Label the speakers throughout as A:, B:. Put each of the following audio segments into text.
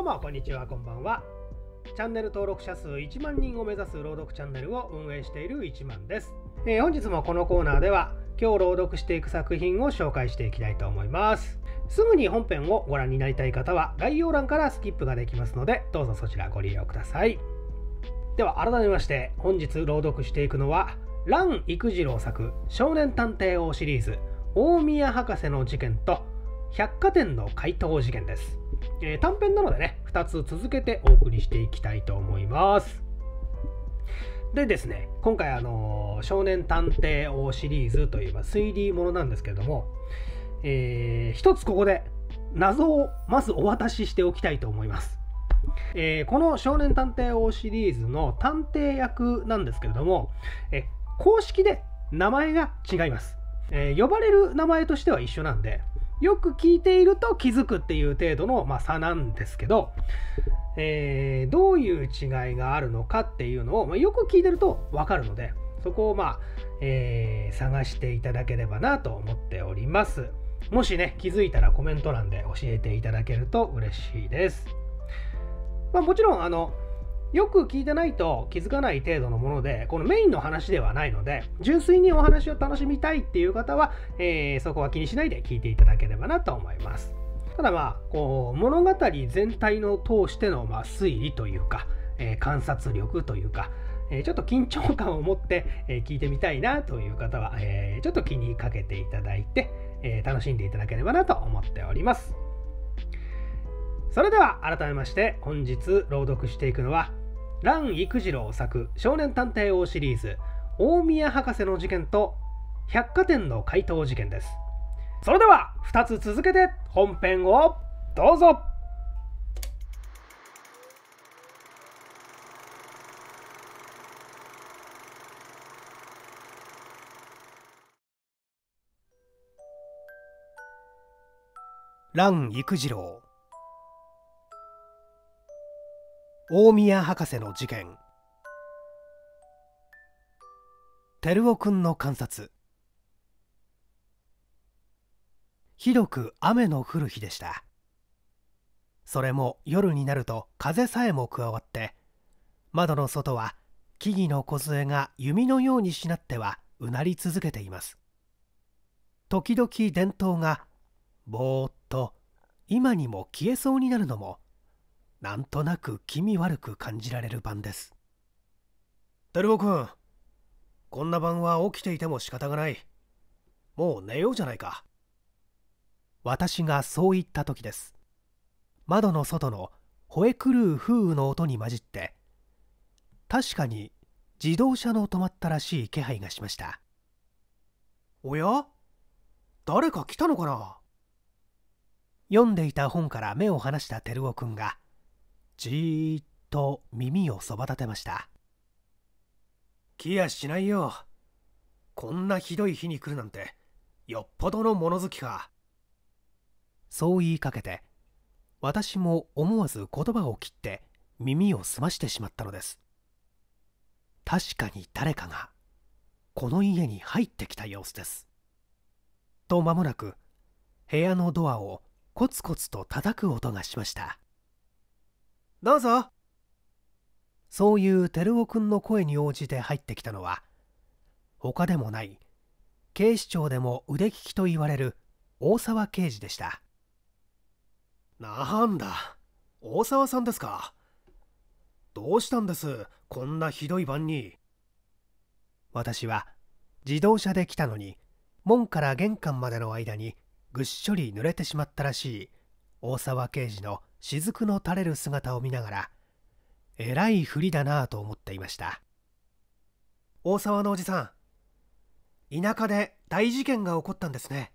A: どうもこんにちはこんばんはチャンネル登録者数1万人を目指す朗読チャンネルを運営している1万です、えー、本日もこのコーナーでは今日朗読していく作品を紹介していきたいと思いますすぐに本編をご覧になりたい方は概要欄からスキップができますのでどうぞそちらご利用くださいでは改めまして本日朗読していくのは蘭育次郎作「少年探偵王」シリーズ大宮博士の事件と百貨店の怪盗事件です、えー、短編なのでね2つ続けてお送りしていきたいと思いますでですね今回あのー、少年探偵王」シリーズといえば3推理ものなんですけれども、えー、一つここで謎をまずお渡ししておきたいと思いますえー、この「少年探偵王」シリーズの探偵役なんですけれども、え公式で名前が違います、えー、呼ばれる名前としては一緒なんで、よく聞いていると気づくっていう程度の、まあ、差なんですけど、えー、どういう違いがあるのかっていうのを、まあ、よく聞いてると分かるのでそこをまあ、えー、探していただければなと思っておりますもしね気づいたらコメント欄で教えていただけると嬉しいです、まあ、もちろんあのよく聞いてないと気づかない程度のもので、このメインの話ではないので、純粋にお話を楽しみたいっていう方は、えー、そこは気にしないで聞いていただければなと思います。ただまあ、こう物語全体の通してのま推理というか、えー、観察力というか、えー、ちょっと緊張感を持って、え聞いてみたいなという方は、えちょっと気にかけていただいて、え楽しんでいただければなと思っております。それでは改めまして本日朗読していくのは蘭育次郎作少年探偵王シリーズ大宮博士の事件と百貨店の怪盗事件ですそれでは2つ続けて本編をどうぞ蘭育次郎大宮博士の事件照夫君の観察ひどく雨の降る日でしたそれも夜になると風さえも加わって窓の外は木々の梢が弓のようにしなってはうなり続けています時々伝統がぼーっと今にも消えそうになるのもなんとなく気味悪く感じられる晩です照夫君こんな晩は起きていても仕方がないもう寝ようじゃないか私がそう言った時です窓の外の吠え狂う風雨の音に混じって確かに自動車の止まったらしい気配がしましたおや誰か来たのかな読んでいた本から目を離した照夫君がじーっと耳をそば立てました来やしないよこんなひどい日に来るなんてよっぽどの物好きかそう言いかけて私も思わず言葉を切って耳を澄ましてしまったのです確かに誰かがこの家に入ってきた様子ですと間もなく部屋のドアをコツコツと叩く音がしましたどうぞそういう照夫君の声に応じて入ってきたのは他でもない警視庁でも腕利きと言われる大沢刑事でしたなんだ大沢さんですかどうしたんですこんなひどい晩に私は自動車で来たのに門から玄関までの間にぐっしょり濡れてしまったらしい大沢刑事の雫の垂れる姿を見ながらえらいふりだなぁと思っていました大沢のおじさん田舎で大事件が起こったんですね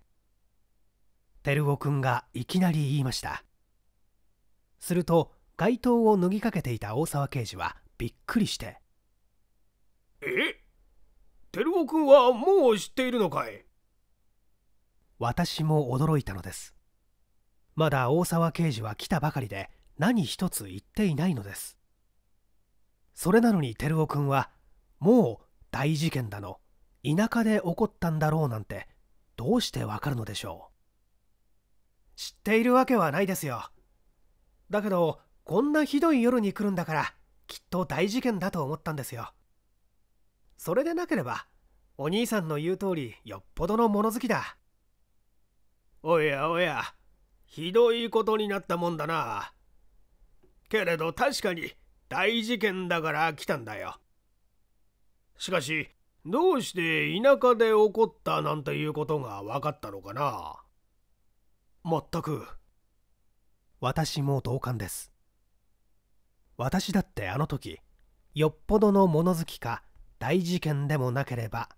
A: 照く君がいきなり言いましたすると街灯を脱ぎかけていた大沢刑事はびっくりして「え照く君はもう知っているのかい?」私も驚いたのですまだ大沢刑事は来たばかりで何一つ言っていないのですそれなのに照夫君はもう大事件だの田舎で起こったんだろうなんてどうしてわかるのでしょう知っているわけはないですよだけどこんなひどい夜に来るんだからきっと大事件だと思ったんですよそれでなければお兄さんの言う通りよっぽどの物好きだおやおやひどいことになったもんだな。けれど確かに大事件だから来たんだよ。しかし、どうして田舎で起こったなんていうことが分かったのかな全く。私も同感です。私だってあの時、よっぽどの物好きか大事件でもなければ、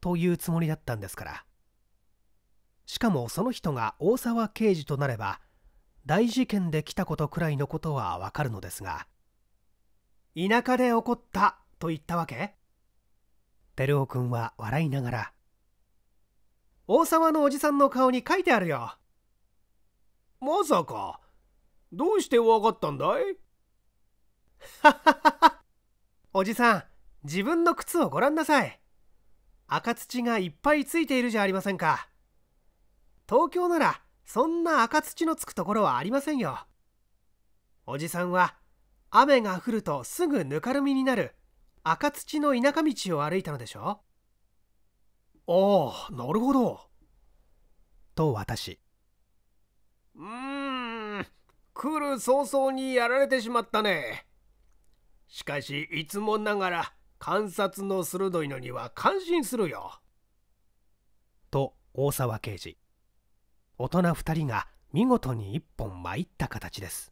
A: というつもりだったんですから。しかもその人が大沢刑事となれば大事件で来たことくらいのことはわかるのですが田舎で起こったと言ったわけ照夫君は笑いながら大沢のおじさんの顔に書いてあるよまさかどうしてわかったんだい おじさん自分の靴をご覧なさい赤土がいっぱいついているじゃありませんか東京ならそんな赤土のつくところはありませんよおじさんは雨が降るとすぐぬかるみになる赤土の田舎道を歩いたのでしょああなるほどと私うーん来る早々にやられてしまったねしかしいつもながら観察の鋭いのには感心するよと大沢刑事大人2人が見事に一本参った形です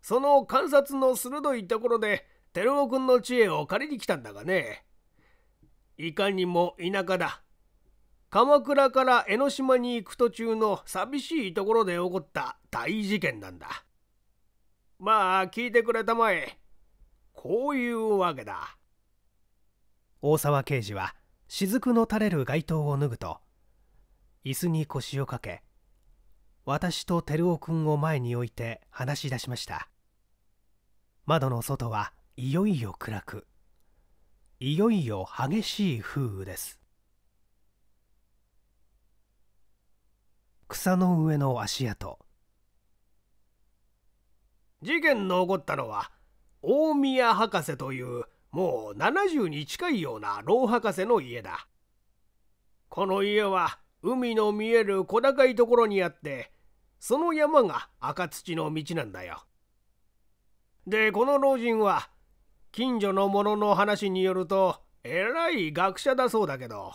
A: その観察の鋭いところで照夫君の知恵を借りに来たんだがねいかにも田舎だ鎌倉から江ノ島に行く途中の寂しいところで起こった大事件なんだまあ聞いてくれたまえこういうわけだ大沢刑事は雫の垂れる街灯を脱ぐと椅子に腰をかけ私と照夫君を前に置いて話し出しました窓の外はいよいよ暗くいよいよ激しい風雨です草の上の足跡事件の起こったのは大宮博士というもう70に近いような老博士の家だこの家は海の見える小高いところにあってその山が赤土の道なんだよ。でこの老人は近所の者の話によるとえらい学者だそうだけど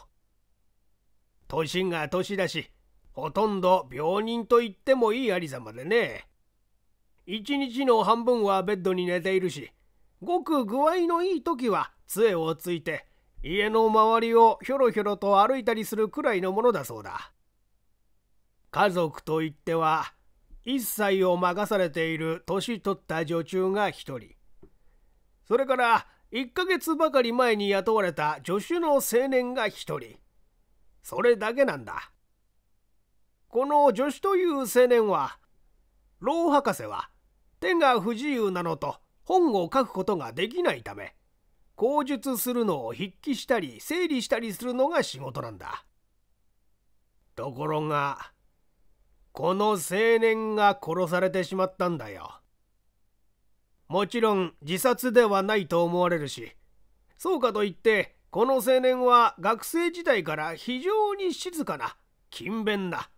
A: 年が年だしほとんど病人と言ってもいいありさまでね一日の半分はベッドに寝ているしごく具合のいい時は杖をついて家の周りをひょろひょろと歩いたりするくらいのものだそうだ家族といっては一切を任されている年取った女中が1人それから1ヶ月ばかり前に雇われた助手の青年が1人それだけなんだこの助手という青年は老博士は手が不自由なのと本を書くことができないため口述するのを筆記したり整理したりするのが仕事なんだところがこの青年が殺されてしまったんだよもちろん自殺ではないと思われるしそうかといってこの青年は学生時代から非常に静かな勤勉な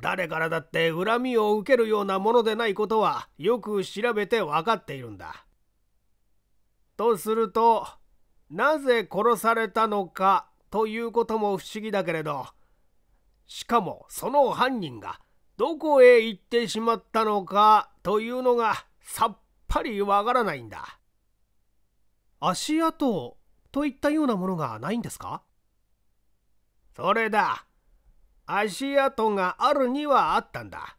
A: 誰からだって恨みを受けるようなものでないことはよく調べて分かっているんだとするとなぜ殺されたのかということも不思議だけれどしかもその犯人がどこへ行ってしまったのかというのがさっぱりわからないんだ足跡といったようなものがないんですかそれだ足跡があるにはあったんだ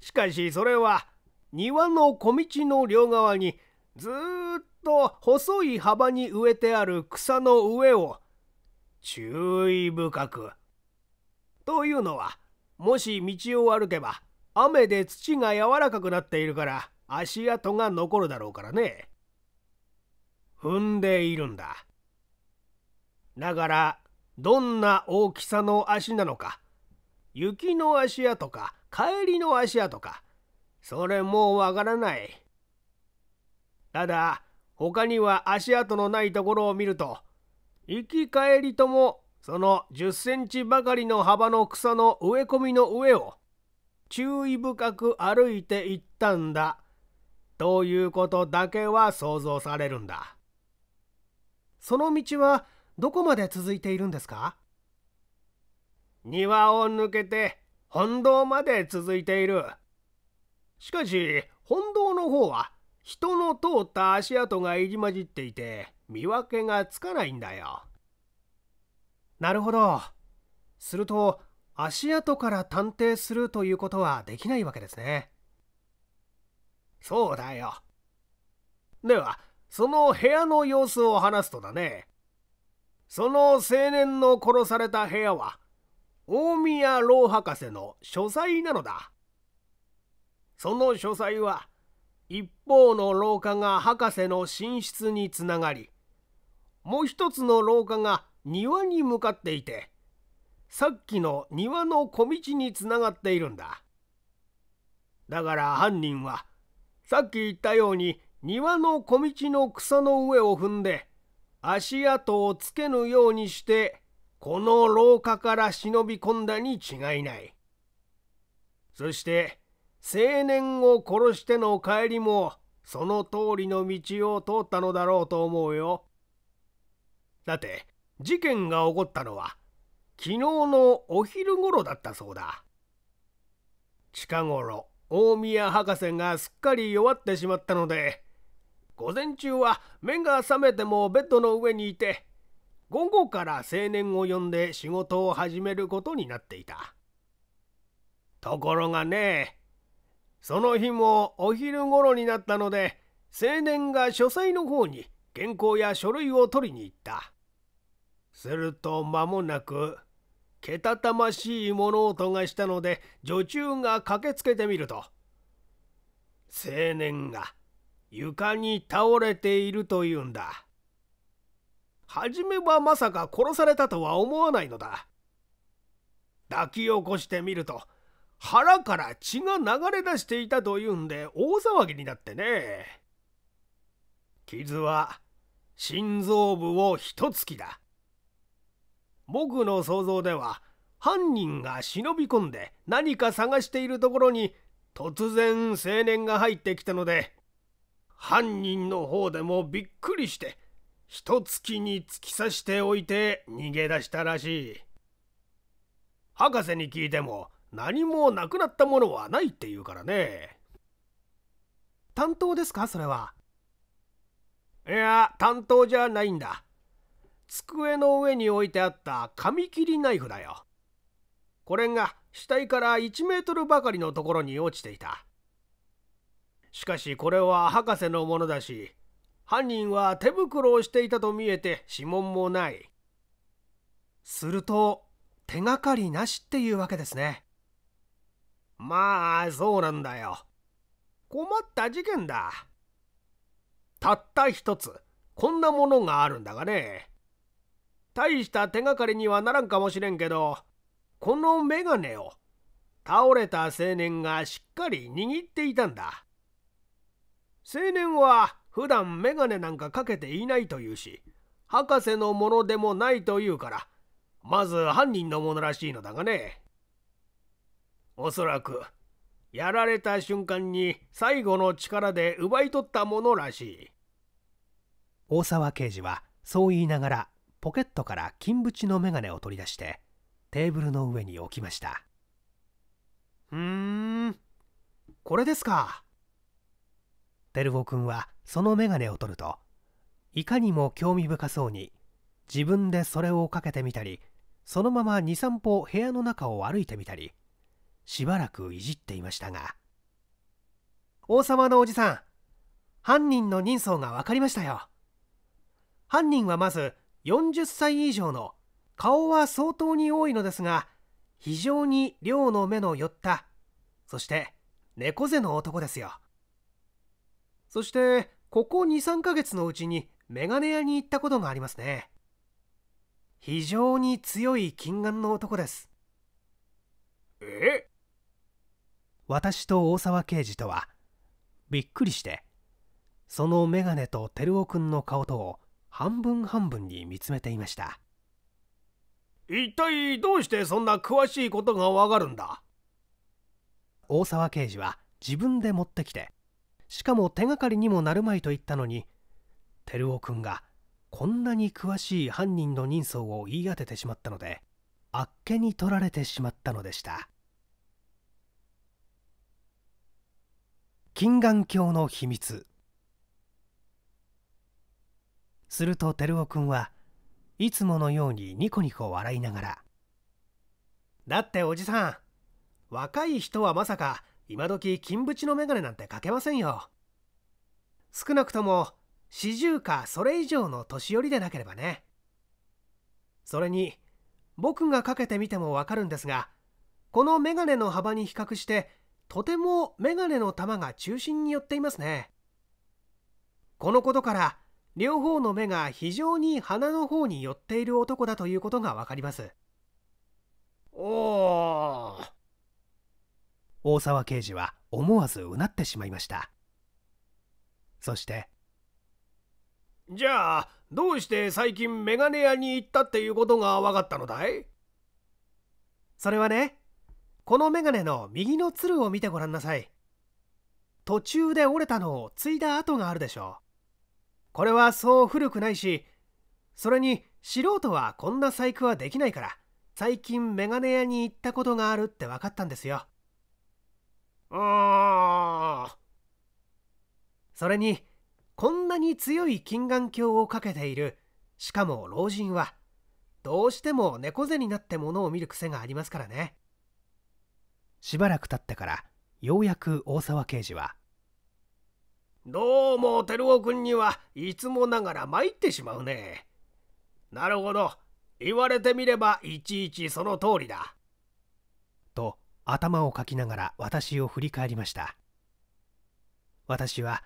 A: しかしそれは庭の小道の両側にずっと細い幅に植えてある草の上を注意深く。というのはもし道を歩けば雨で土が柔らかくなっているから足跡が残るだろうからね。踏んでいるんだ。だからどんな大きさの足なのか雪の足跡か帰りの足跡かそれもわからない。ただ他には足跡のないところを見ると行き帰りともその10センチばかりの幅の草の植え込みの上を注意深く歩いていったんだということだけは想像されるんだその道はどこまで続いているんですか庭を抜けて本堂まで続いているしかし本堂の方は人の通った足跡が入り混じっていて見分けがつかないんだよ。なるほど。すると足跡から探偵するということはできないわけですね。そうだよ。ではその部屋の様子を話すとだね。その青年の殺された部屋は大宮老博士の書斎なのだ。その書斎は一方の廊下が博士の寝室につながりもう一つの廊下が庭に向かっていてさっきの庭の小道につながっているんだだから犯人はさっき言ったように庭の小道の草の上を踏んで足跡をつけぬようにしてこの廊下から忍び込んだに違いないそして青年を殺しての帰りもその通りの道を通ったのだろうと思うよ。だって事件が起こったのは昨日のお昼頃だったそうだ。近頃大宮博士がすっかり弱ってしまったので午前中は目が覚めてもベッドの上にいて午後から青年を呼んで仕事を始めることになっていた。ところがねその日もお昼頃になったので青年が書斎の方に原稿や書類を取りに行ったすると間もなくけたたましい物音がしたので女中が駆けつけてみると青年が床に倒れているというんだ初めはまさか殺されたとは思わないのだ抱き起こしてみると腹から血が流れ出していたというんで大騒ぎになってね傷は心臓部をひとつきだ僕の想像では犯人が忍び込んで何か探しているところに突然青年が入ってきたので犯人の方でもびっくりしてひと月に突き刺しておいて逃げ出したらしい博士に聞いても何もなくなったものはないって言うからね担当ですかそれはいや担当じゃないんだ机の上に置いてあった紙切りナイフだよこれが死体から1メートルばかりのところに落ちていたしかしこれは博士のものだし犯人は手袋をしていたと見えて指紋もないすると手がかりなしっていうわけですねまあそうなんだよ困った事件だたった一つこんなものがあるんだがね大した手がかりにはならんかもしれんけどこのメガネを倒れた青年がしっかり握っていたんだ青年は普段メガネなんかかけていないというし博士のものでもないというからまず犯人のものらしいのだがねおそらくやられた瞬間に最後の力で奪い取ったものらしい大沢刑事はそう言いながらポケットから金縁の眼鏡を取り出してテーブルの上に置きましたうーんこれですか照く君はその眼鏡を取るといかにも興味深そうに自分でそれをかけてみたりそのまま23歩部屋の中を歩いてみたりしばらくいじっていましたが王様のおじさん犯人の人相が分かりましたよ犯人はまず40歳以上の顔は相当に多いのですが非常に量の目の寄ったそして猫背の男ですよそしてここ23ヶ月のうちにメガネ屋に行ったことがありますね非常に強い近眼の男ですえ私と大沢刑事とはびっくりしてその眼鏡と照夫君の顔とを半分半分に見つめていました一体どうしてそんな詳しいことがわかるんだ大沢刑事は自分で持ってきてしかも手がかりにもなるまいと言ったのに照夫君がこんなに詳しい犯人の人相を言い当ててしまったのであっけに取られてしまったのでした金眼鏡の秘密すると照夫君はいつものようにニコニコ笑いながら「だっておじさん若い人はまさか今時金縁の眼鏡なんてかけませんよ。少なくとも四十かそれ以上の年寄りでなければね。それに僕がかけてみてもわかるんですがこの眼鏡の幅に比較してとてもメガネの玉が中心に寄っていますねこのことから両方の目が非常に鼻の方に寄っている男だということがわかりますおー大沢刑事は思わずうなってしまいましたそしてじゃあどうして最近メガネ屋に行ったっていうことが分かったのだいそれはねこのメガネの右のつるを見てごらんなさい。途中で折れたのを継いだ跡があるでしょう。これはそう古くないし、それに素人はこんな細工はできないから、最近メガネ屋に行ったことがあるって分かったんですよ。ああ。それに、こんなに強い金眼鏡をかけている、しかも老人は、どうしても猫背になってものを見る癖がありますからね。しばらく経ってからようやく大沢刑事は「どうも照夫君にはいつもながら参ってしまうね。なるほど言われてみればいちいちその通りだ」と頭をかきながら私を振り返りました私は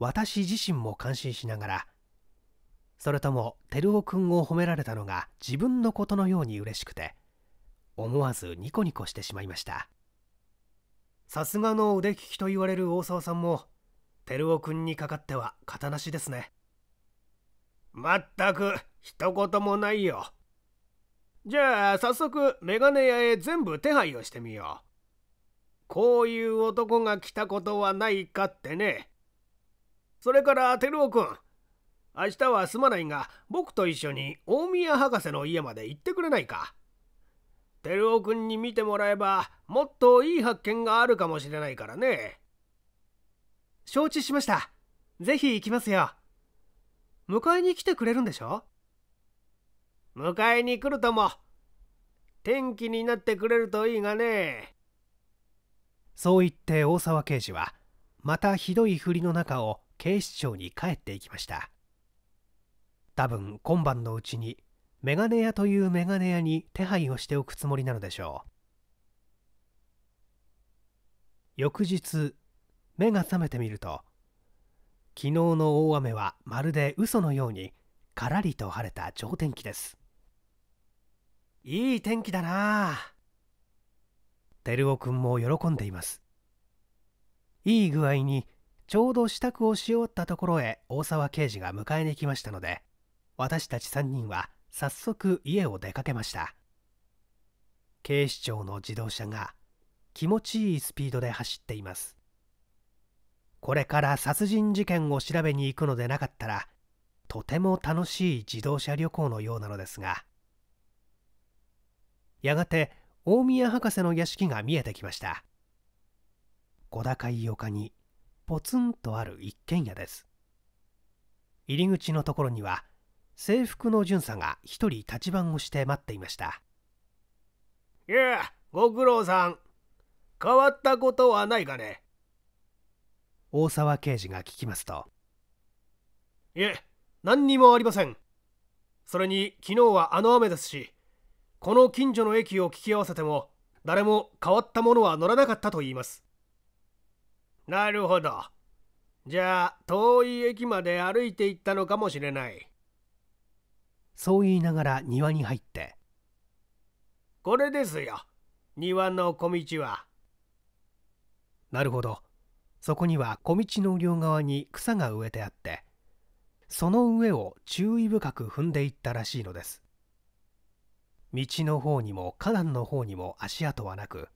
A: 私自身も感心しながらそれとも照夫君を褒められたのが自分のことのように嬉しくて思わずニコニコしてしまいましたさすがの腕利きと言われる大沢さんも照夫君にかかっては型なしですねまったく一言もないよじゃあ早速メガネ屋へ全部手配をしてみようこういう男が来たことはないかってねそれから照夫君明日はすまないが僕と一緒に大宮博士の家まで行ってくれないか照夫君に見てもらえばもっといい発見があるかもしれないからね承知しましたぜひ行きますよ迎えに来てくれるんでしょ迎えに来るとも天気になってくれるといいがねそう言って大沢刑事はまたひどい振りの中を警視庁に帰っていきました多分今晩のうちにメガネ屋というメガネ屋に手配をしておくつもりなのでしょう翌日目が覚めてみると昨日の大雨はまるで嘘のようにからりと晴れた超天気ですいい天気だなあ照夫君も喜んでいますいい具合にちょうど支度をし終わったところへ大沢刑事が迎えに来ましたので私たち3人は早速家を出かけました警視庁の自動車が気持ちいいスピードで走っていますこれから殺人事件を調べに行くのでなかったらとても楽しい自動車旅行のようなのですがやがて大宮博士の屋敷が見えてきました小高い丘にポツンとある一軒家です入り口のところには制服の巡査が一人立ち番をして待っていましたいやご苦労さん変わったことはないかね大沢刑事が聞きますといえ何にもありませんそれに昨日はあの雨ですしこの近所の駅を聞き合わせても誰も変わったものは乗らなかったと言いますなるほどじゃあ遠い駅まで歩いて行ったのかもしれないそう言いながら庭に入って「これですよ庭の小道は」なるほどそこには小道の両側に草が植えてあってその上を注意深く踏んでいったらしいのです道の方にも花壇の方にも足跡はなく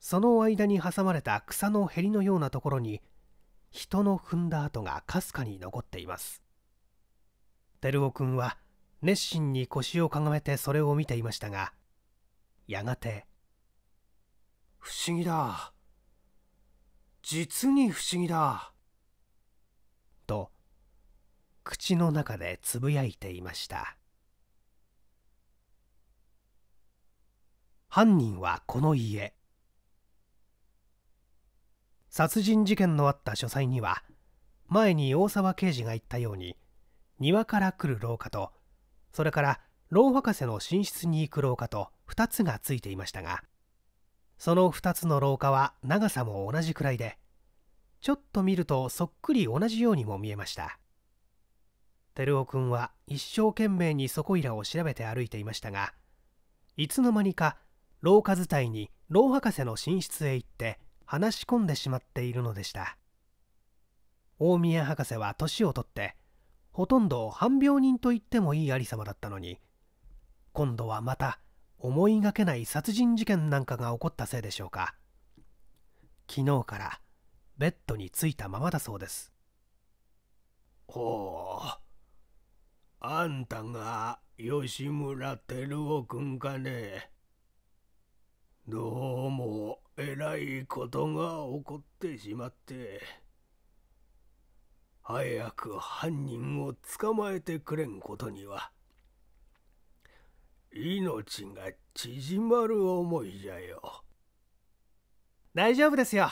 A: その間に挟まれた草のへりのようなところに人の踏んだ跡がかすかに残っています照夫君は熱心に腰をかがめてそれを見ていましたがやがて「不思議だ実に不思議だ」と口の中でつぶやいていました犯人はこの家殺人事件のあった書斎には前に大沢刑事が言ったように庭から来る廊下とそれから老博士の寝室に行く廊下と2つがついていましたがその2つの廊下は長さも同じくらいでちょっと見るとそっくり同じようにも見えました照夫君は一生懸命にそこいらを調べて歩いていましたがいつの間にか廊下伝いに老博士の寝室へ行って話し込んでしまっているのでした大宮博士は年を取ってほとんど半病人と言ってもいい有様だったのに今度はまた思いがけない殺人事件なんかが起こったせいでしょうか昨日からベッドに着いたままだそうですほうあんたが吉村照夫君かねどうもえらいことが起こってしまって。早く犯人を捕まえてくれんことには命が縮まる思いじゃよ大丈夫ですよ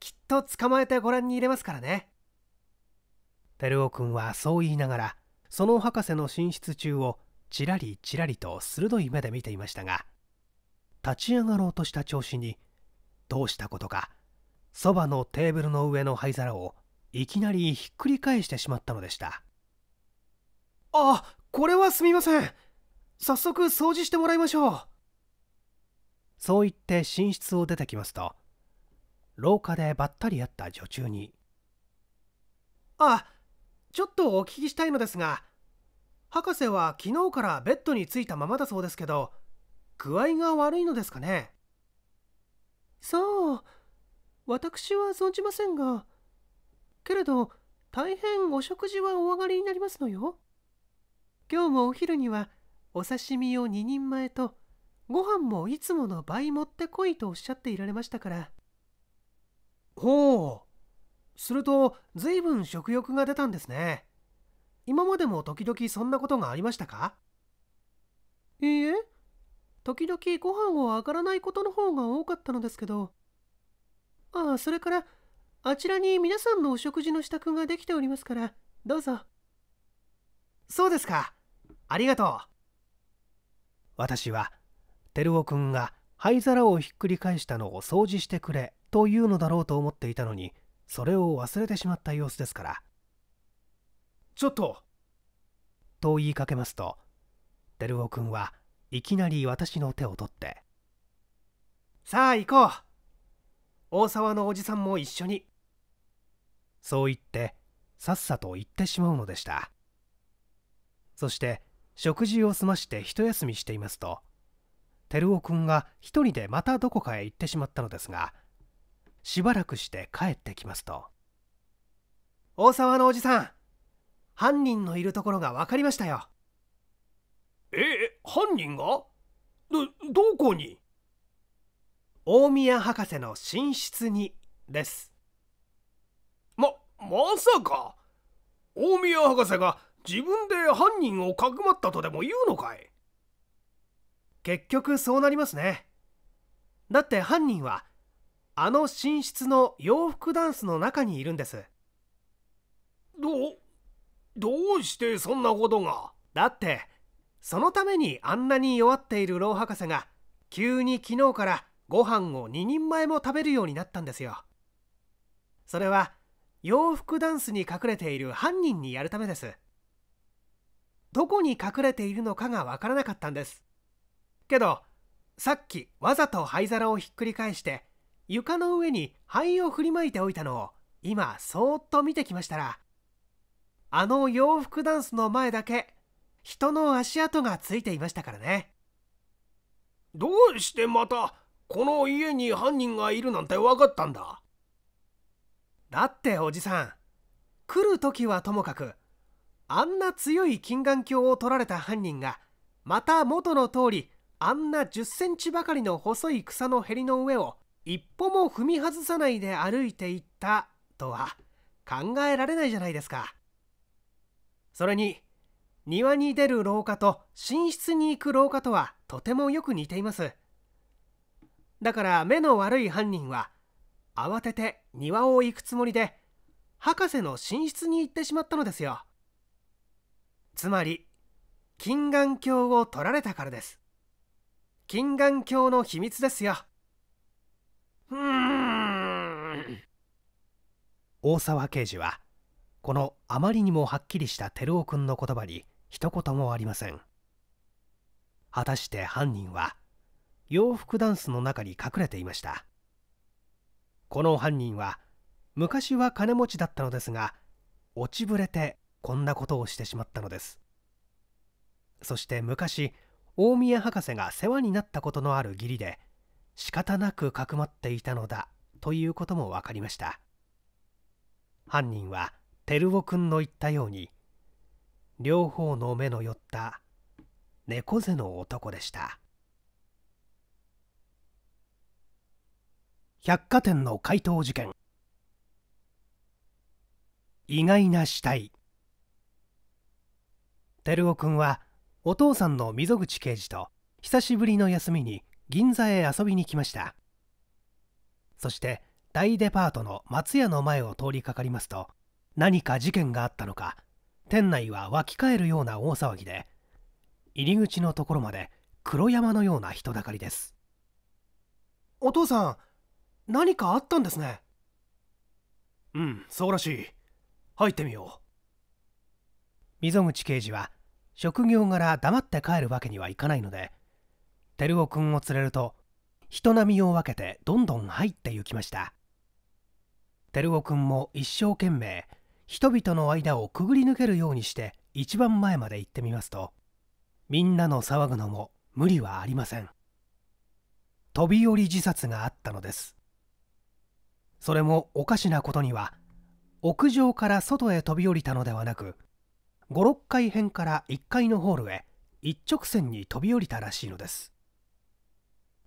A: きっと捕まえてご覧に入れますからね照夫君はそう言いながらその博士の寝室中をちらりちらりと鋭い目で見ていましたが立ち上がろうとした調子にどうしたことかそばのテーブルの上の灰皿をいきなりひっくり返してしまったのでしたあこれはすみません早速掃除してもらいましょうそう言って寝室を出てきますと廊下でばったり会った女中に「あちょっとお聞きしたいのですが博士は昨日からベッドについたままだそうですけど具合が悪いのですかね?」そう私は存じませんがけれど大変お食事はお上がりになりますのよ今日もお昼にはお刺身を2人前とご飯もいつもの倍持ってこいとおっしゃっていられましたからほうするとずいぶん食欲が出たんですね今までも時々そんなことがありましたかいいえ時々ご飯を上がらないことの方が多かったのですけどああそれからあちらに皆さんのお食事の支度ができておりますからどうぞそうですかありがとう私は照夫君が灰皿をひっくり返したのを掃除してくれというのだろうと思っていたのにそれを忘れてしまった様子ですからちょっとと言いかけますと照夫君はいきなり私の手を取ってさあ行こう大沢のおじさんも一緒にそう言ってさっさと行ってしまうのでしたそして食事を済まして一休みしていますと照夫君が一人でまたどこかへ行ってしまったのですがしばらくして帰ってきますと大沢のおじさん犯人のいるところが分かりましたよえ犯人がどどこに大宮博士の寝室にですま、まさか大宮博士が自分で犯人をかくまったとでも言うのかい結局そうなりますねだって犯人はあの寝室の洋服ダンスの中にいるんですどどうしてそんなことがだってそのためにあんなに弱っている老博士が急に昨日からご飯を2人前も食べるようになったんですよそれは洋服ダンスに隠れている犯人にやるためですどこに隠れているのかがわからなかったんですけどさっきわざと灰皿をひっくり返して床の上に灰を振りまいておいたのを今そーっと見てきましたらあの洋服ダンスの前だけ人の足跡がついていましたからねどうしてまたこの家に犯人がいるなんて分かったんだだっておじさん来る時はともかくあんな強い金眼鏡を取られた犯人がまた元の通りあんな10センチばかりの細い草のへりの上を一歩も踏み外さないで歩いていったとは考えられないじゃないですかそれに庭に出る廊下と寝室に行く廊下とはとてもよく似ていますだから目の悪い犯人は慌てて庭を行くつもりで博士の寝室に行ってしまったのですよつまり金眼鏡を取られたからです金眼鏡の秘密ですようん大沢刑事はこのあまりにもはっきりした照夫君の言葉に一言もありません果たして犯人は洋服ダンスの中に隠れていましたこの犯人は昔は金持ちだったのですが落ちぶれてこんなことをしてしまったのですそして昔大宮博士が世話になったことのある義理で仕方なくかくまっていたのだということも分かりました犯人は照夫君の言ったように両方の目の寄った猫背の男でした。百貨店の怪盗事件意外な死体照く君はお父さんの溝口刑事と久しぶりの休みに銀座へ遊びに来ましたそして大デパートの松屋の前を通りかかりますと何か事件があったのか店内は湧き返るような大騒ぎで入り口のところまで黒山のような人だかりですお父さん何かあったんですねうんそうらしい入ってみよう溝口刑事は職業柄黙って帰るわけにはいかないので照夫君を連れると人並みを分けてどんどん入って行きました照夫君も一生懸命人々の間をくぐり抜けるようにして一番前まで行ってみますとみんなの騒ぐのも無理はありません飛び降り自殺があったのですそれもおかしなことには屋上から外へ飛び降りたのではなく56階辺から1階のホールへ一直線に飛び降りたらしいのです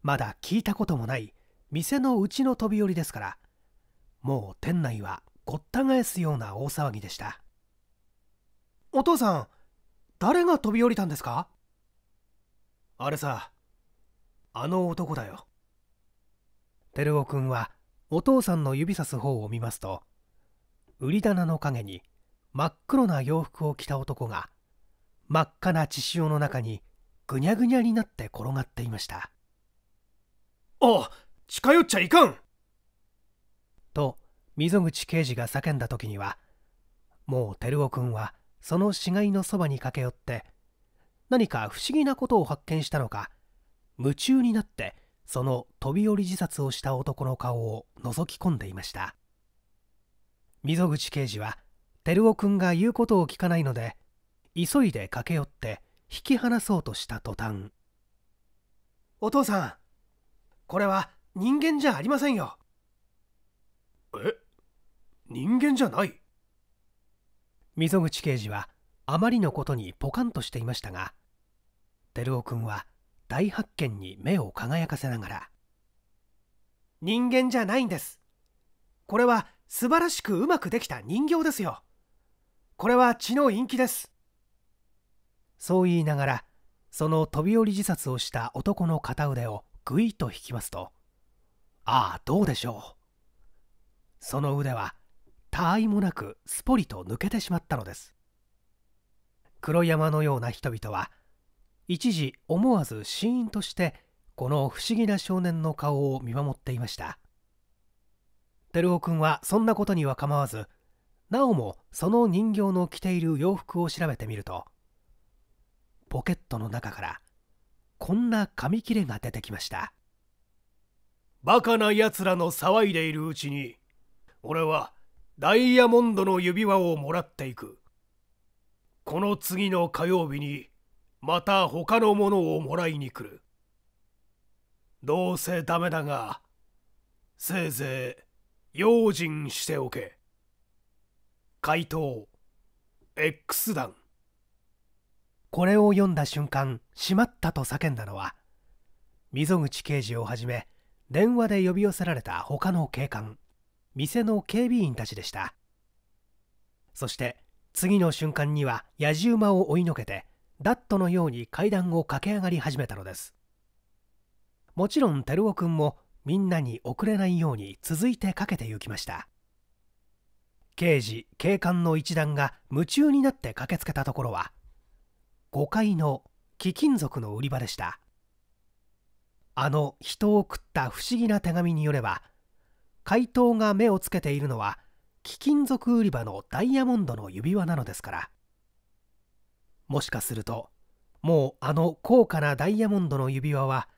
A: まだ聞いたこともない店のうちの飛び降りですからもう店内はごった返すような大騒ぎでしたお父さん誰が飛び降りたんですかあれさあの男だよ照夫君はお父さんの指さす方を見ますと売り棚の陰に真っ黒な洋服を着た男が真っ赤な血潮の中にぐにゃぐにゃになって転がっていましたあ近寄っちゃいかんと溝口刑事が叫んだ時にはもう照夫君はその死骸のそばに駆け寄って何か不思議なことを発見したのか夢中になってその飛び降り自殺をした男の顔を覗き込んでいました溝口刑事は照夫君が言うことを聞かないので急いで駆け寄って引き離そうとした途端お父さんこれは人間じゃありませんよえ人間じゃない溝口刑事はあまりのことにポカンとしていましたが照夫君は大発見に目を輝かせながら人間じゃないんですこれは素晴らしくうまくできた人形ですよこれは血の陰気ですそう言いながらその飛び降り自殺をした男の片腕をぐいと引きますとああどうでしょうその腕は他愛もなくすぽりと抜けてしまったのです黒山のような人々は一時思わずシーンとしてこの不思議な少年の顔を見守っていました照夫君はそんなことには構わずなおもその人形の着ている洋服を調べてみるとポケットの中からこんな紙切れが出てきましたバカなやつらの騒いでいるうちに俺はダイヤモンドの指輪をもらっていくこの次の火曜日にまた他のものをもらいに来るどうせダメだがせいぜい用心しておけ回答 X 弾これを読んだ瞬間「しまった」と叫んだのは溝口刑事をはじめ電話で呼び寄せられた他の警官店の警備員たちでしたそして次の瞬間にはやじ馬を追いのけてダットのように階段を駆け上がり始めたのですもちろん照夫君もみんなに遅れないように続いてかけてゆきました刑事警官の一団が夢中になって駆けつけたところは5階の貴金属の売り場でしたあの人を食った不思議な手紙によれば怪盗が目をつけているのは貴金属売り場のダイヤモンドの指輪なのですからもしかするともうあの高価なダイヤモンドの指輪は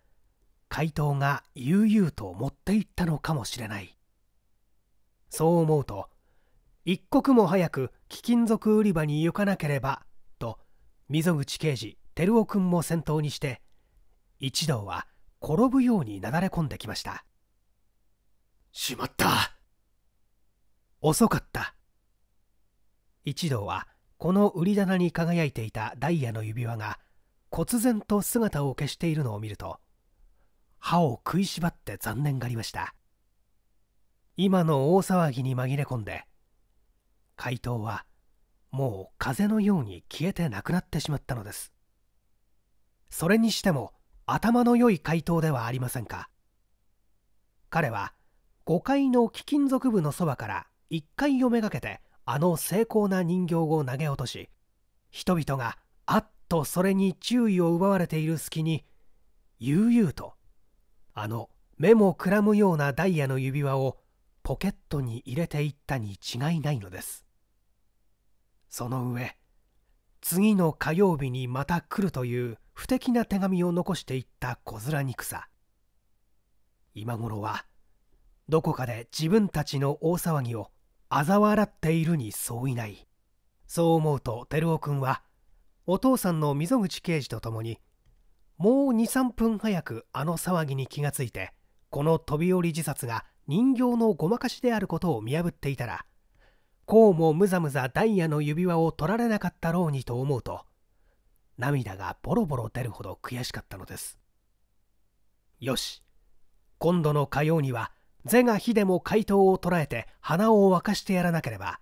A: 怪盗が悠々と持っていったのかもしれないそう思うと一刻も早く貴金属売り場に行かなければと溝口刑事照夫君も先頭にして一同は転ぶようになだれ込んできましたしまった遅かった一同はこの売り棚に輝いていたダイヤの指輪が忽然と姿を消しているのを見ると歯を食いしばって残念がりました今の大騒ぎに紛れ込んで怪盗はもう風のように消えてなくなってしまったのですそれにしても頭の良い怪盗ではありませんか彼は5階の貴金属部のそばから1階をめがけてあの精巧な人形を投げ落とし人々があっとそれに注意を奪われている隙に悠々とあの目もくらむようなダイヤの指輪をポケットに入れていったに違いないのですその上次の火曜日にまた来るという不敵な手紙を残していった小面に草今頃はどこかで自分たちの大騒ぎを嘲笑っているに相違ないそう思うと照夫君はお父さんの溝口刑事と共にもう23分早くあの騒ぎに気がついてこの飛び降り自殺が人形のごまかしであることを見破っていたらこうもむざむざダイヤの指輪を取られなかったろうにと思うと涙がボロボロ出るほど悔しかったのですよし今度の火曜には是が非でも回答を捉らえて鼻を沸かしてやらなければ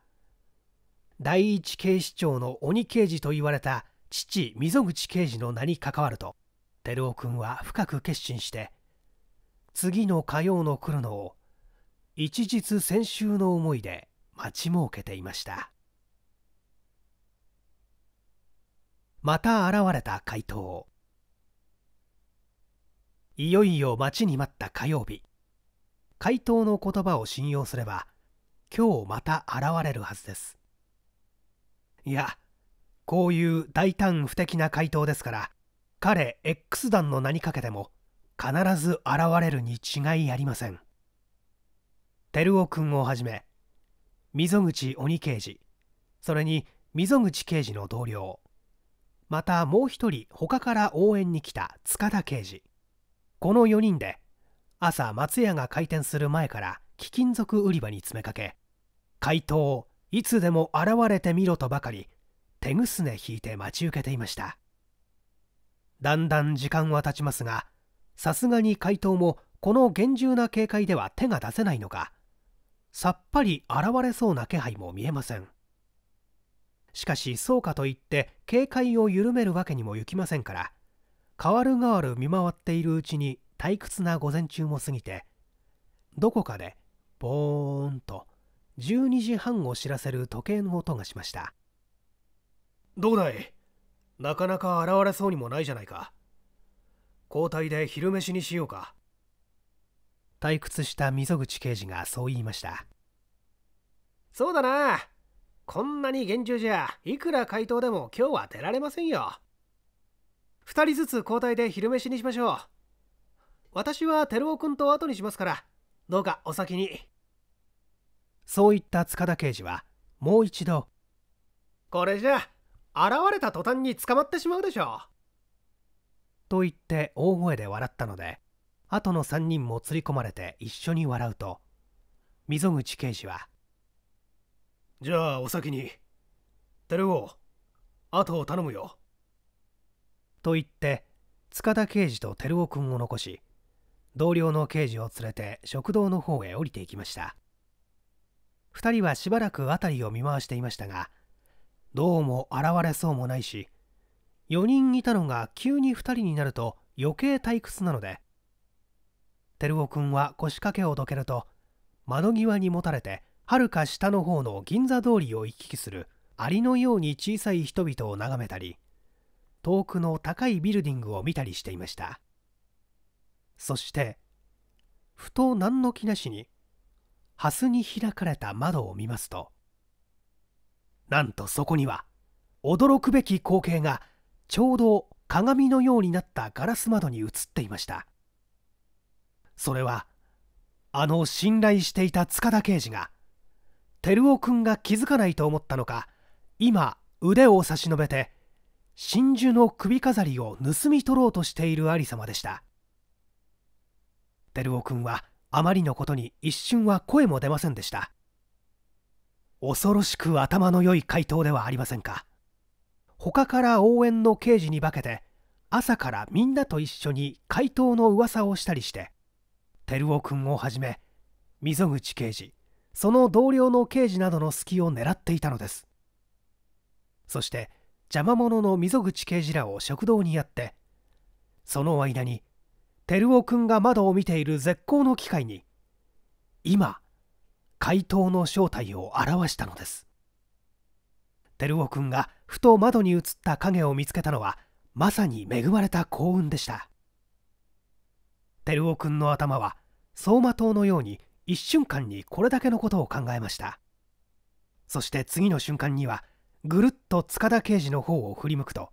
A: 第一警視庁の鬼刑事と言われた父溝口刑事の名に関わると照夫君は深く決心して次の火曜の来るのを一日先週の思いで待ち設けていましたまた現れた回答いよいよ待ちに待った火曜日回答の言葉を信用すれば今日また現れるはずですいやこういう大胆不敵な回答ですから彼 X 弾の名にかけても必ず現れるに違いありません照夫君をはじめ溝口鬼刑事それに溝口刑事の同僚またもう一人他から応援に来た塚田刑事この4人で朝松屋が開店する前から貴金属売り場に詰めかけ怪盗いつでも現れてみろとばかり手ぐすね引いて待ち受けていましただんだん時間は経ちますがさすがに怪盗もこの厳重な警戒では手が出せないのかさっぱり現れそうな気配も見えませんしかしそうかといって警戒を緩めるわけにもいきませんから代わる代わる見回っているうちに退屈な午前中も過ぎてどこかでボーンと12時半を知らせる時計の音がしましたどうだいなかなか現れそうにもないじゃないか交代で昼飯にしようか退屈した溝口刑事がそう言いましたそうだなこんなに厳重じゃいくら回答でも今日は出られませんよ2人ずつ交代で昼飯にしましょう私は照夫君と後にしますからどうかお先にそう言った塚田刑事はもう一度これじゃ現れた途端に捕まってしまうでしょうと言って大声で笑ったので後の3人もつり込まれて一緒に笑うと溝口刑事はじゃあお先に照夫後を頼むよと言って塚田刑事と照夫君を残し同僚の刑事を連れて食堂の方へ降りていきました2人はしばらく辺りを見回していましたがどうも現れそうもないし4人いたのが急に2人になると余計退屈なので照夫君は腰掛けをどけると窓際にもたれてはるか下の方の銀座通りを行き来するアリのように小さい人々を眺めたり遠くの高いビルディングを見たりしていましたそしてふと何の気なしに蓮に開かれた窓を見ますとなんとそこには驚くべき光景がちょうど鏡のようになったガラス窓に映っていましたそれはあの信頼していた塚田刑事が照夫君が気づかないと思ったのか今腕を差し伸べて真珠の首飾りを盗み取ろうとしているありさまでした照夫君はあまりのことに一瞬は声も出ませんでした恐ろしく頭の良い回答ではありませんか他から応援の刑事に化けて朝からみんなと一緒に回答の噂をしたりして照夫君をはじめ溝口刑事その同僚の刑事などの隙を狙っていたのですそして邪魔者の溝口刑事らを食堂にやってその間に照夫君が窓を見ている絶好の機会に今怪盗の正体を表したのです照夫君がふと窓に映った影を見つけたのはまさに恵まれた幸運でした照夫君の頭は走馬灯のように一瞬間にこれだけのことを考えましたそして次の瞬間にはぐるっと塚田刑事の方を振り向くと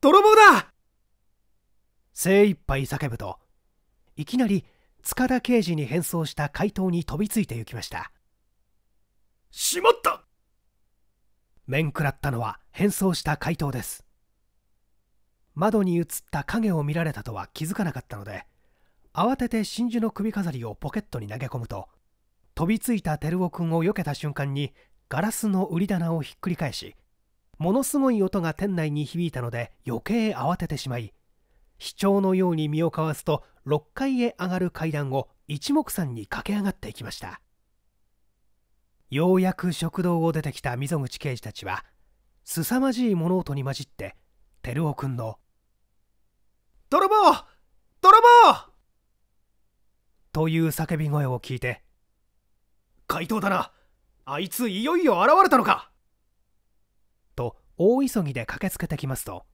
A: 泥棒だ精一杯叫ぶといきなり塚田刑事に変装した怪盗に飛びついて行きましたしまった面食らったのは変装した怪盗です窓に映った影を見られたとは気づかなかったので慌てて真珠の首飾りをポケットに投げ込むと飛びついた照夫君を避けた瞬間にガラスの売り棚をひっくり返しものすごい音が店内に響いたので余計慌ててしまい市長のように身をかわすと6階へ上がる階段を一目散に駆け上がっていきましたようやく食堂を出てきた溝口刑事たちは凄まじい物音に混じって照夫君の「泥棒泥棒!」という叫び声を聞いて「怪盗だなあいついよいよ現れたのか!」と大急ぎで駆けつけてきますと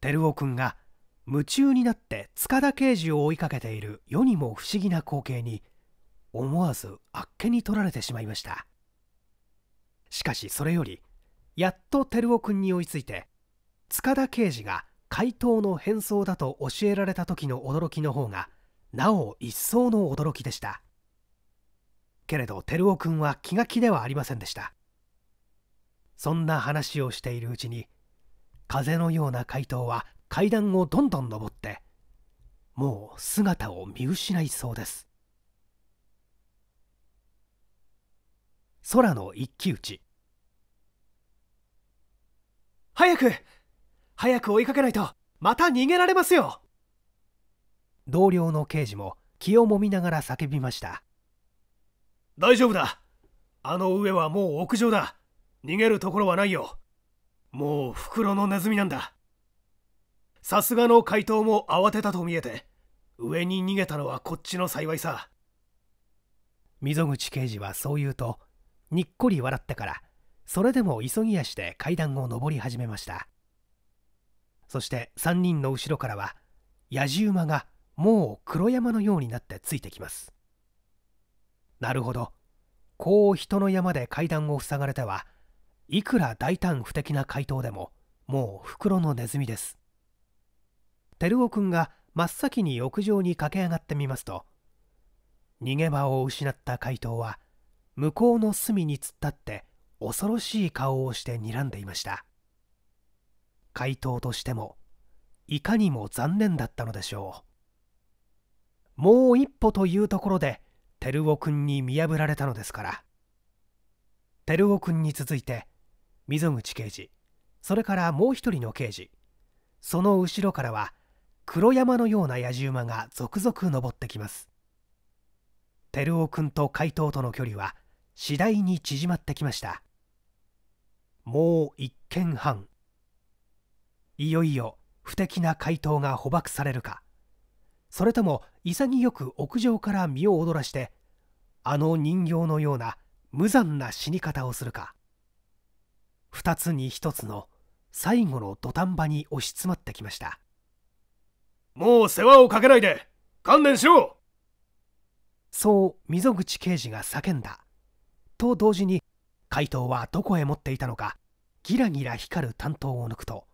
A: 照夫君が「夢中になって塚田刑事を追いかけている世にも不思議な光景に思わずあっけに取られてしまいましたしかしそれよりやっと照夫君に追いついて塚田刑事が怪盗の変装だと教えられた時の驚きの方がなお一層の驚きでしたけれど照夫君は気が気ではありませんでしたそんな話をしているうちに風のような怪盗は階段をどんどん登ってもう姿を見失いそうです空の一騎打ち早く早く追いかけないとまた逃げられますよ同僚の刑事も気をもみながら叫びました大丈夫だあの上はもう屋上だ逃げるところはないよもう袋のネズミなんださすがの怪盗も慌てたと見えて上に逃げたのはこっちの幸いさ溝口刑事はそう言うとにっこり笑ってからそれでも急ぎ足で階段を上り始めましたそして3人の後ろからはやじ馬がもう黒山のようになってついてきますなるほどこう人の山で階段を塞がれてはいくら大胆不敵な怪盗でももう袋のネズミです照夫君が真っ先に屋上に駆け上がってみますと逃げ場を失った怪盗は向こうの隅に突っ立って恐ろしい顔をして睨んでいました怪盗としてもいかにも残念だったのでしょうもう一歩というところで照夫君に見破られたのですから照夫君に続いて溝口刑事それからもう一人の刑事その後ろからは黒山のような野じ馬が続々登ってきます照夫君と怪盗との距離は次第に縮まってきましたもう一軒半いよいよ不敵な怪盗が捕獲されるかそれとも潔く屋上から身を躍らしてあの人形のような無残な死に方をするか2つに1つの最後の土壇場に押し詰まってきましたもう世話をかけないで観念しろそう溝口刑事が叫んだと同時に怪盗はどこへ持っていたのかギラギラ光る担当を抜くと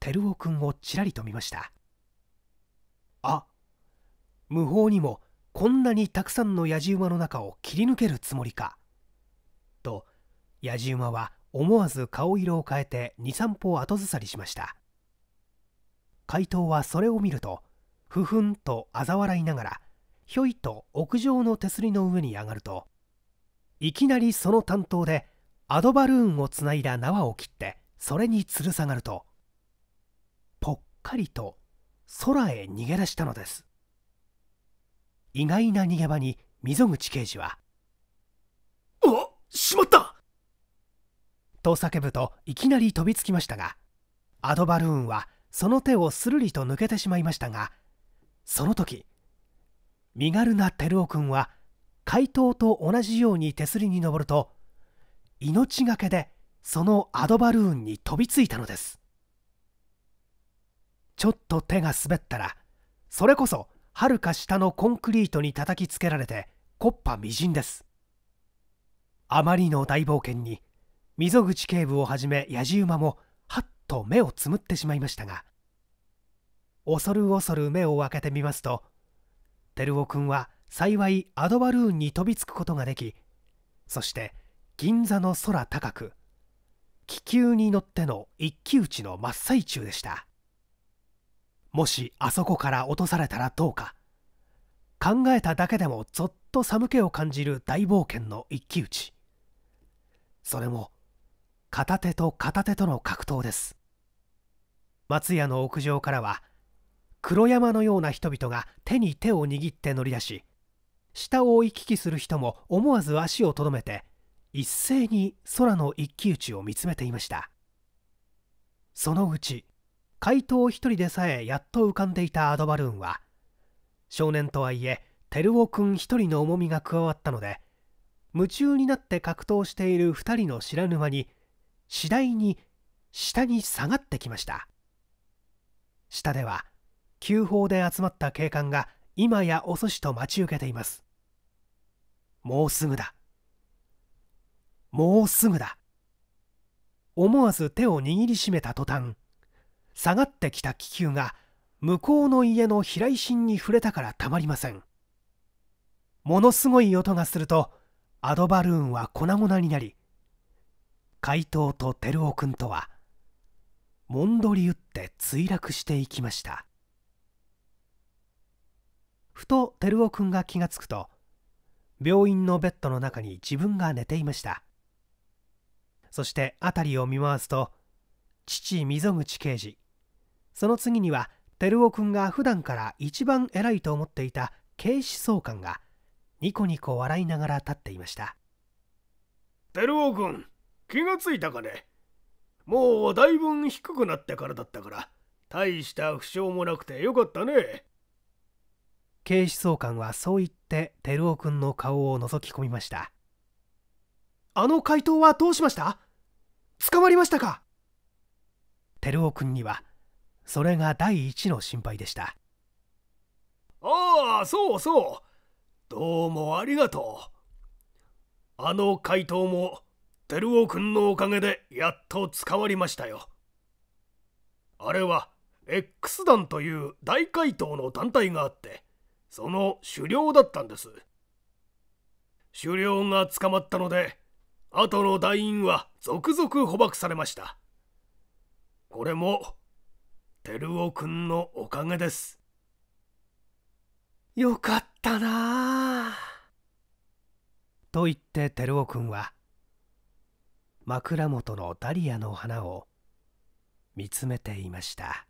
A: 照夫君をちらりと見ましたあ無法にもこんなにたくさんのやじ馬の中を切り抜けるつもりかとやじ馬は思わず顔色を変えて23歩後ずさりしました怪盗はそれを見るとふふんと嘲笑いながらひょいと屋上の手すりの上に上がるといきなりその担当でアドバルーンをつないだ縄を切ってそれに吊る下がるとぽっかりと空へ逃げ出したのです意外な逃げ場に溝口刑事は「あしまった!」と叫ぶといきなり飛びつきましたがアドバルーンはその手をするりと抜けてしまいましたがその時身軽な照夫君は怪盗と同じように手すりに登ると命がけでそのアドバルーンに飛びついたのですちょっと手が滑ったらそれこそはるか下のコンクリートに叩きつけられてコッパみじんですあまりの大冒険に溝口警部をはじめ野じ馬もと目をつむってしまいましたが恐る恐る目を開けてみますと照夫君は幸いアドバルーンに飛びつくことができそして銀座の空高く気球に乗っての一騎打ちの真っ最中でしたもしあそこから落とされたらどうか考えただけでもぞっと寒気を感じる大冒険の一騎打ちそれも片手と片手との格闘です松屋の屋上からは黒山のような人々が手に手を握って乗り出し下を行き来する人も思わず足をとどめて一斉に空の一騎打ちを見つめていましたそのうち怪盗一人でさえやっと浮かんでいたアドバルーンは少年とはいえ照男君一人の重みが加わったので夢中になって格闘している2人の知らぬ間に次第に下に下がってきました下では急砲で集まった警官が今や遅しと待ち受けていますもうすぐだもうすぐだ思わず手を握りしめた途端下がってきた気球が向こうの家の飛来心に触れたからたまりませんものすごい音がするとアドバルーンは粉々になり怪盗と照夫君とはもんどり打って墜落していきましたふと照夫君が気がつくと病院のベッドの中に自分が寝ていましたそして辺りを見回すと父溝口刑事その次には照夫君が普段から一番偉いと思っていた警視総監がニコニコ笑いながら立っていました照夫君気がついたかねもうだいぶん低くなってからだったから大した負傷もなくてよかったね警視総監はそう言って照夫君の顔を覗き込みましたあの怪盗はどうしました捕まりましたか照夫君にはそれが第一の心配でしたああそうそうどうもありがとうあの怪盗も照夫君のおかげでやっと捕まりましたよ。あれは X 団という大怪盗の団体があってその狩猟だったんです狩猟が捕まったので後の団員は続々捕獲されましたこれも照夫くんのおかげですよかったなあと言って照夫くんは枕元のダリアの花を見つめていました